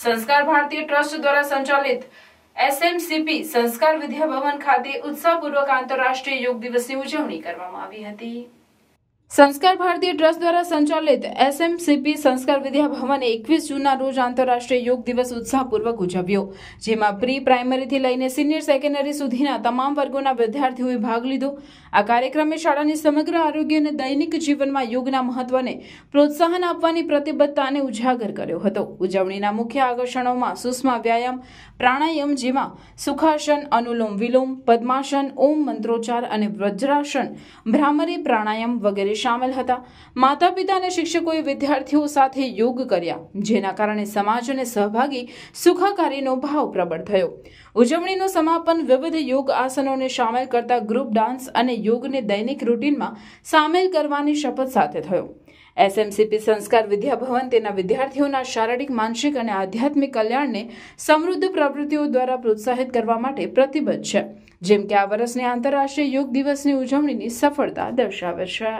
સંસ્કાર ભારતીય ટ્રસ્ટ દ્વારા સંચાલિત એસએમસીપી સંસ્કાર વિદ્યાભવન ખાતે ઉત્સાહપૂર્વક આંતરરાષ્ટ્રીય યોગ દિવસની ઉજવણી કરવામાં આવી હતી સંસ્કાર ભારતીય ટ્રસ્ટ દ્વારા સંચાલિત એસએમસીપી સંસ્કાર વિદ્યાભવને એકવીસ જૂનના રોજ આંતરરાષ્ટ્રીય યોગ દિવસ ઉત્સાહપૂર્વક ઉજવ્યો જેમાં પ્રી પ્રાઇમરીથી લઈને સિનિયર સેકન્ડરી સુધીના તમામ વર્ગોના વિદ્યાર્થીઓએ ભાગ લીધો આ કાર્યક્રમે શાળાની સમગ્ર આરોગ્ય અને દૈનિક જીવનમાં યોગના મહત્વને પ્રોત્સાહન આપવાની પ્રતિબદ્ધતાને ઉજાગર કર્યો હતો ઉજવણીના મુખ્ય આકર્ષણોમાં સુષ્મા વ્યાયામ પ્રાણાયામ જેમાં સુખાસન અનુલોમ વિલોમ પદ્માસન ઓમ મંત્રોચ્ચાર અને વજ્રાસન ભ્રામરી પ્રાણાયામ વગેરે સામેલ હતા માતા પિતા અને શિક્ષકોએ વિદ્યાર્થીઓ સાથે યોગ કર્યા જેના કારણે સમાજ અને સહભાગી સુખાકારીનો ભાવ પ્રબળ થયો ઉજવણીનું સમાપન વિવિધ યોગ આસનોને સામેલ કરતા ગ્રુપ ડાન્સ અને યોગને દૈનિક રૂટીનમાં સામેલ કરવાની શપથ સાથે થયો એસએમસીપી સંસ્કાર વિદ્યાભવન તેના વિદ્યાર્થીઓના શારીરિક માનસિક અને આધ્યાત્મિક કલ્યાણને સમૃદ્ધ પ્રવૃત્તિઓ દ્વારા પ્રોત્સાહિત કરવા માટે પ્રતિબદ્ધ છે જેમ કે આ વર્ષની આંતરરાષ્ટ્રીય યોગ દિવસની ઉજવણીની સફળતા દર્શાવે છે